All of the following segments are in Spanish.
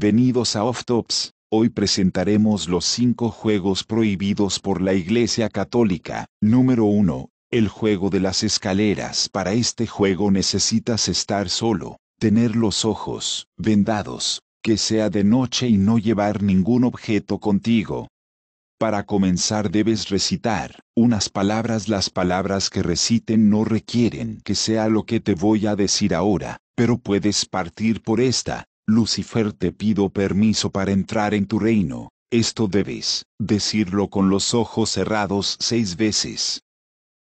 Bienvenidos a Off Tops. Hoy presentaremos los 5 juegos prohibidos por la Iglesia Católica. Número 1. El juego de las escaleras. Para este juego necesitas estar solo, tener los ojos vendados, que sea de noche y no llevar ningún objeto contigo. Para comenzar debes recitar unas palabras. Las palabras que reciten no requieren que sea lo que te voy a decir ahora, pero puedes partir por esta Lucifer te pido permiso para entrar en tu reino, esto debes decirlo con los ojos cerrados seis veces.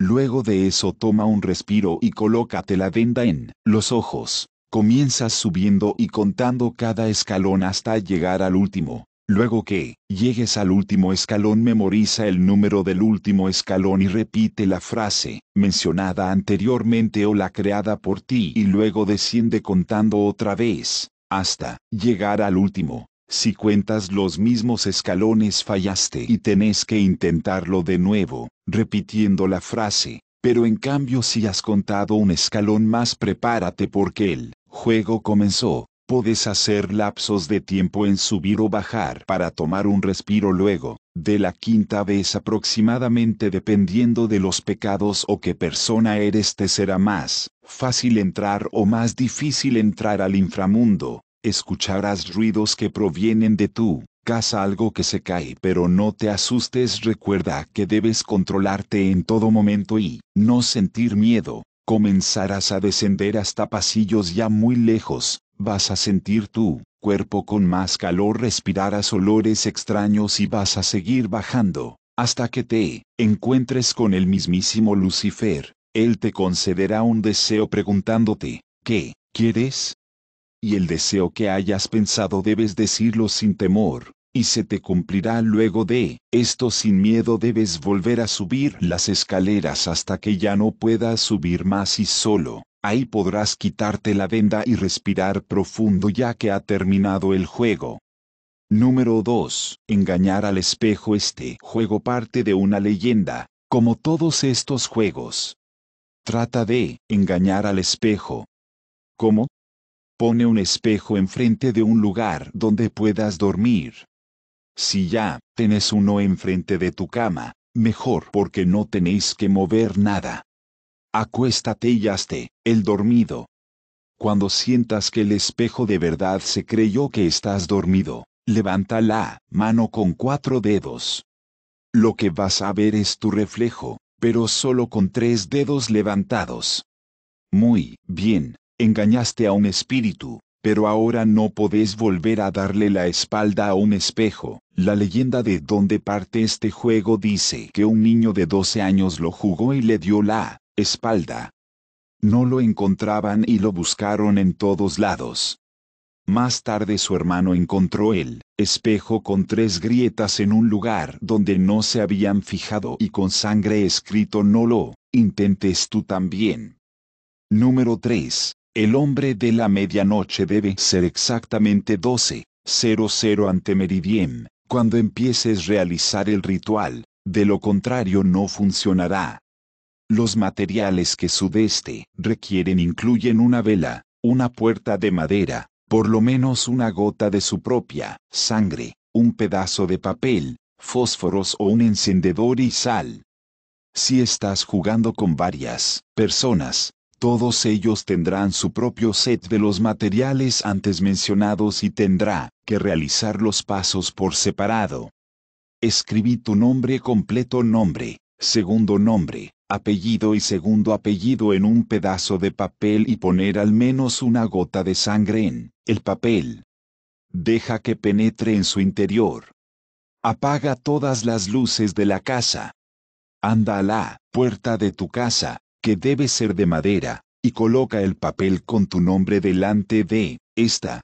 Luego de eso toma un respiro y colócate la venda en los ojos. Comienzas subiendo y contando cada escalón hasta llegar al último. Luego que llegues al último escalón memoriza el número del último escalón y repite la frase mencionada anteriormente o la creada por ti y luego desciende contando otra vez hasta llegar al último. Si cuentas los mismos escalones fallaste y tenés que intentarlo de nuevo, repitiendo la frase, pero en cambio si has contado un escalón más prepárate porque el juego comenzó, Puedes hacer lapsos de tiempo en subir o bajar para tomar un respiro luego, de la quinta vez aproximadamente dependiendo de los pecados o qué persona eres te será más fácil entrar o más difícil entrar al inframundo, escucharás ruidos que provienen de tu casa algo que se cae pero no te asustes recuerda que debes controlarte en todo momento y no sentir miedo, comenzarás a descender hasta pasillos ya muy lejos, Vas a sentir tu cuerpo con más calor, respirarás olores extraños y vas a seguir bajando, hasta que te encuentres con el mismísimo Lucifer. Él te concederá un deseo preguntándote, ¿qué quieres? Y el deseo que hayas pensado debes decirlo sin temor, y se te cumplirá luego de esto sin miedo debes volver a subir las escaleras hasta que ya no puedas subir más y solo, ahí podrás quitarte la venda y respirar profundo ya que ha terminado el juego. Número 2. Engañar al espejo este juego parte de una leyenda, como todos estos juegos. Trata de engañar al espejo. ¿Cómo? Pone un espejo enfrente de un lugar donde puedas dormir, si ya tenés uno enfrente de tu cama, mejor porque no tenéis que mover nada. Acuéstate y hazte, el dormido. Cuando sientas que el espejo de verdad se creyó que estás dormido, levanta la mano con cuatro dedos. Lo que vas a ver es tu reflejo, pero solo con tres dedos levantados. Muy bien, engañaste a un espíritu, pero ahora no podés volver a darle la espalda a un espejo. La leyenda de donde parte este juego dice que un niño de 12 años lo jugó y le dio la espalda. No lo encontraban y lo buscaron en todos lados. Más tarde su hermano encontró el espejo con tres grietas en un lugar donde no se habían fijado y con sangre escrito no lo intentes tú también. Número 3. El hombre de la medianoche debe ser exactamente 12:00 ante meridiem, cuando empieces realizar el ritual, de lo contrario no funcionará. Los materiales que sudeste requieren incluyen una vela, una puerta de madera, por lo menos una gota de su propia sangre, un pedazo de papel, fósforos o un encendedor y sal. Si estás jugando con varias personas, todos ellos tendrán su propio set de los materiales antes mencionados y tendrá que realizar los pasos por separado. Escribí tu nombre completo nombre, segundo nombre, apellido y segundo apellido en un pedazo de papel y poner al menos una gota de sangre en el papel. Deja que penetre en su interior. Apaga todas las luces de la casa. Anda a la puerta de tu casa, que debe ser de madera, y coloca el papel con tu nombre delante de esta.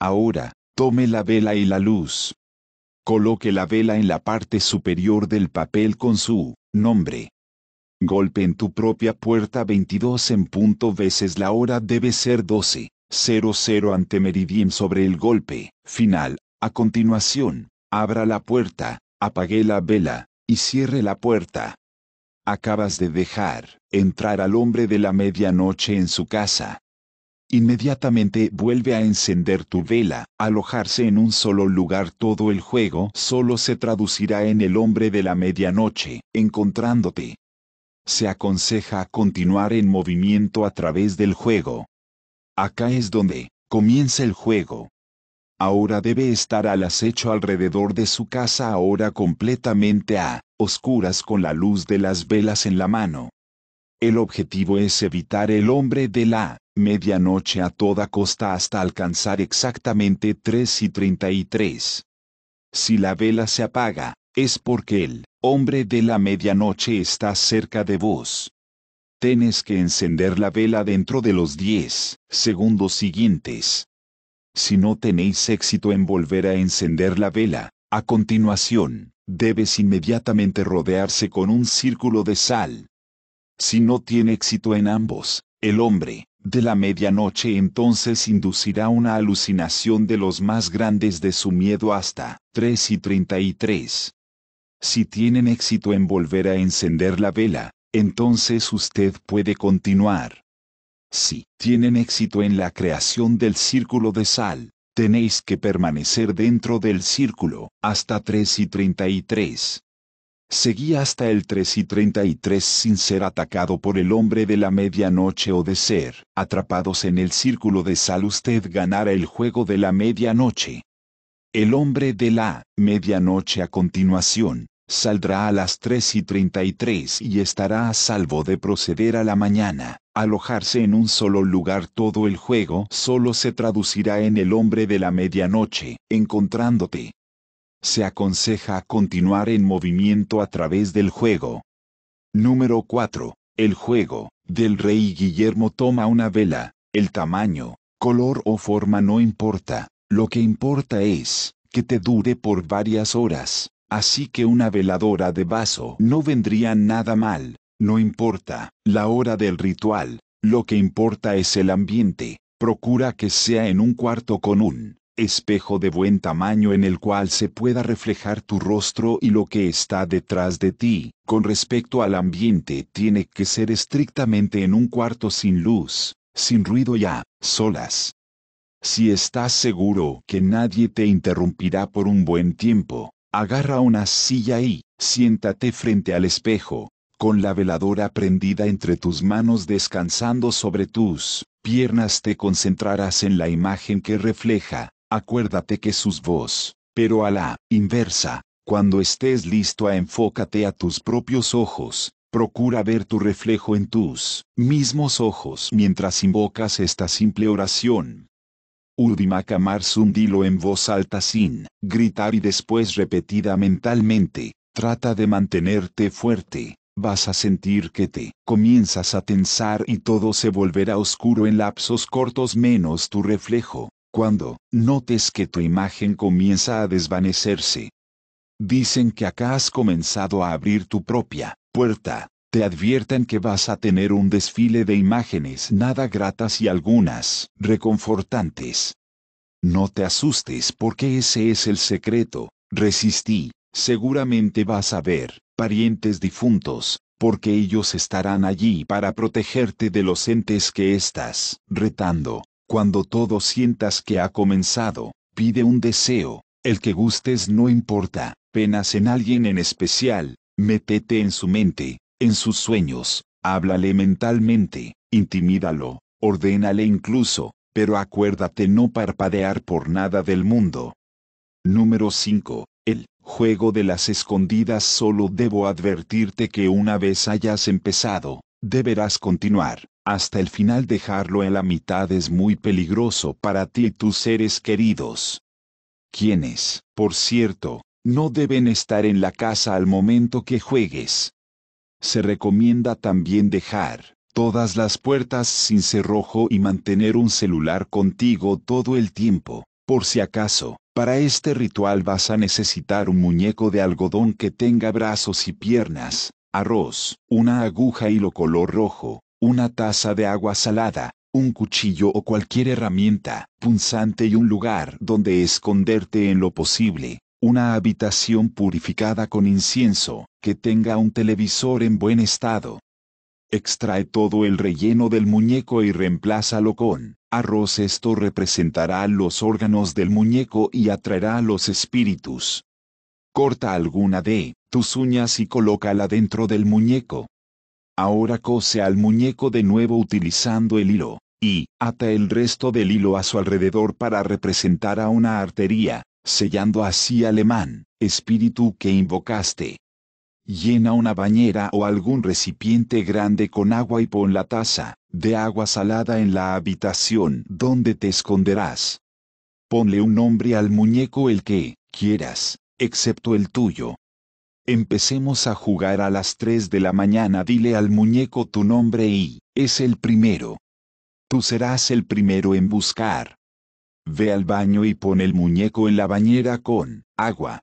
Ahora, tome la vela y la luz. Coloque la vela en la parte superior del papel con su nombre. Golpe en tu propia puerta 22 en punto veces la hora debe ser 12, 00 ante meridian sobre el golpe final. A continuación, abra la puerta, apague la vela y cierre la puerta acabas de dejar entrar al hombre de la medianoche en su casa. Inmediatamente vuelve a encender tu vela, alojarse en un solo lugar todo el juego solo se traducirá en el hombre de la medianoche, encontrándote. Se aconseja continuar en movimiento a través del juego. Acá es donde comienza el juego. Ahora debe estar al acecho alrededor de su casa ahora completamente a oscuras con la luz de las velas en la mano. El objetivo es evitar el hombre de la medianoche a toda costa hasta alcanzar exactamente 3 y 33. Si la vela se apaga, es porque el hombre de la medianoche está cerca de vos. Tienes que encender la vela dentro de los 10 segundos siguientes. Si no tenéis éxito en volver a encender la vela, a continuación, debes inmediatamente rodearse con un círculo de sal. Si no tiene éxito en ambos, el hombre, de la medianoche entonces inducirá una alucinación de los más grandes de su miedo hasta 3 y 33. Si tienen éxito en volver a encender la vela, entonces usted puede continuar. Si tienen éxito en la creación del círculo de sal, tenéis que permanecer dentro del círculo, hasta 3 y 33. Seguí hasta el 3 y 33 sin ser atacado por el hombre de la medianoche o de ser, atrapados en el círculo de sal usted ganara el juego de la medianoche. El hombre de la medianoche a continuación, saldrá a las 3 y 33 y estará a salvo de proceder a la mañana. Alojarse en un solo lugar todo el juego solo se traducirá en el hombre de la medianoche, encontrándote. Se aconseja continuar en movimiento a través del juego. Número 4. El juego del rey Guillermo toma una vela, el tamaño, color o forma no importa, lo que importa es que te dure por varias horas Así que una veladora de vaso no vendría nada mal, no importa la hora del ritual, lo que importa es el ambiente, procura que sea en un cuarto con un espejo de buen tamaño en el cual se pueda reflejar tu rostro y lo que está detrás de ti. Con respecto al ambiente, tiene que ser estrictamente en un cuarto sin luz, sin ruido ya, solas. Si estás seguro que nadie te interrumpirá por un buen tiempo, Agarra una silla y, siéntate frente al espejo, con la veladora prendida entre tus manos descansando sobre tus piernas te concentrarás en la imagen que refleja, acuérdate que sus voz, pero a la inversa, cuando estés listo a enfócate a tus propios ojos, procura ver tu reflejo en tus mismos ojos mientras invocas esta simple oración un dilo en voz alta sin gritar y después repetida mentalmente, trata de mantenerte fuerte, vas a sentir que te comienzas a tensar y todo se volverá oscuro en lapsos cortos menos tu reflejo, cuando notes que tu imagen comienza a desvanecerse. Dicen que acá has comenzado a abrir tu propia puerta, te adviertan que vas a tener un desfile de imágenes nada gratas y algunas reconfortantes. No te asustes porque ese es el secreto, resistí, seguramente vas a ver, parientes difuntos, porque ellos estarán allí para protegerte de los entes que estás retando. Cuando todo sientas que ha comenzado, pide un deseo, el que gustes no importa, penas en alguien en especial, métete en su mente, en sus sueños, háblale mentalmente, intimídalo, ordénale incluso, pero acuérdate no parpadear por nada del mundo. Número 5. El juego de las escondidas solo debo advertirte que una vez hayas empezado, deberás continuar. Hasta el final dejarlo en la mitad es muy peligroso para ti y tus seres queridos. Quienes, por cierto, no deben estar en la casa al momento que juegues se recomienda también dejar todas las puertas sin cerrojo y mantener un celular contigo todo el tiempo, por si acaso. Para este ritual vas a necesitar un muñeco de algodón que tenga brazos y piernas, arroz, una aguja hilo color rojo, una taza de agua salada, un cuchillo o cualquier herramienta punzante y un lugar donde esconderte en lo posible una habitación purificada con incienso, que tenga un televisor en buen estado. Extrae todo el relleno del muñeco y reemplázalo con arroz. Esto representará los órganos del muñeco y atraerá a los espíritus. Corta alguna de tus uñas y colócala dentro del muñeco. Ahora cose al muñeco de nuevo utilizando el hilo, y ata el resto del hilo a su alrededor para representar a una arteria, sellando así alemán, espíritu que invocaste. Llena una bañera o algún recipiente grande con agua y pon la taza, de agua salada en la habitación donde te esconderás. Ponle un nombre al muñeco el que quieras, excepto el tuyo. Empecemos a jugar a las 3 de la mañana, dile al muñeco tu nombre y, es el primero. Tú serás el primero en buscar. Ve al baño y pone el muñeco en la bañera con agua.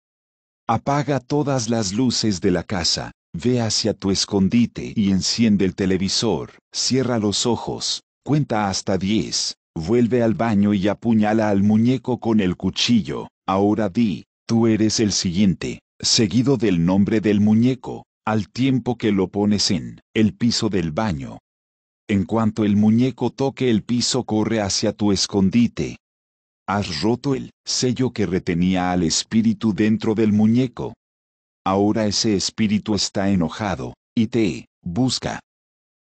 Apaga todas las luces de la casa, ve hacia tu escondite y enciende el televisor, cierra los ojos, cuenta hasta 10, vuelve al baño y apuñala al muñeco con el cuchillo, ahora di, tú eres el siguiente, seguido del nombre del muñeco, al tiempo que lo pones en el piso del baño. En cuanto el muñeco toque el piso corre hacia tu escondite, Has roto el sello que retenía al espíritu dentro del muñeco. Ahora ese espíritu está enojado, y te busca.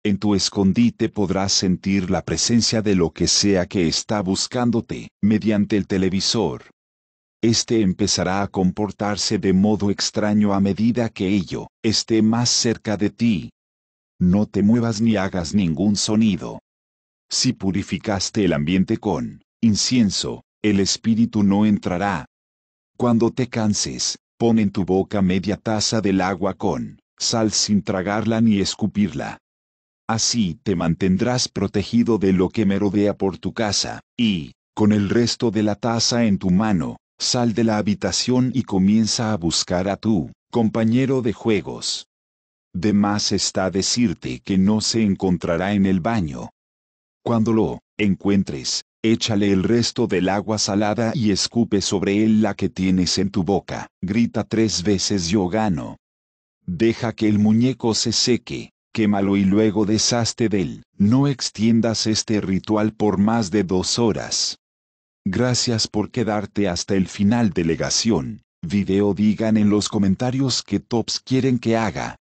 En tu escondite podrás sentir la presencia de lo que sea que está buscándote, mediante el televisor. Este empezará a comportarse de modo extraño a medida que ello esté más cerca de ti. No te muevas ni hagas ningún sonido. Si purificaste el ambiente con incienso, el espíritu no entrará. Cuando te canses, pon en tu boca media taza del agua con sal sin tragarla ni escupirla. Así te mantendrás protegido de lo que merodea por tu casa, y, con el resto de la taza en tu mano, sal de la habitación y comienza a buscar a tu compañero de juegos. De más está decirte que no se encontrará en el baño. Cuando lo encuentres, échale el resto del agua salada y escupe sobre él la que tienes en tu boca, grita tres veces yo gano. Deja que el muñeco se seque, quémalo y luego deshazte de él, no extiendas este ritual por más de dos horas. Gracias por quedarte hasta el final delegación. Video digan en los comentarios qué tops quieren que haga.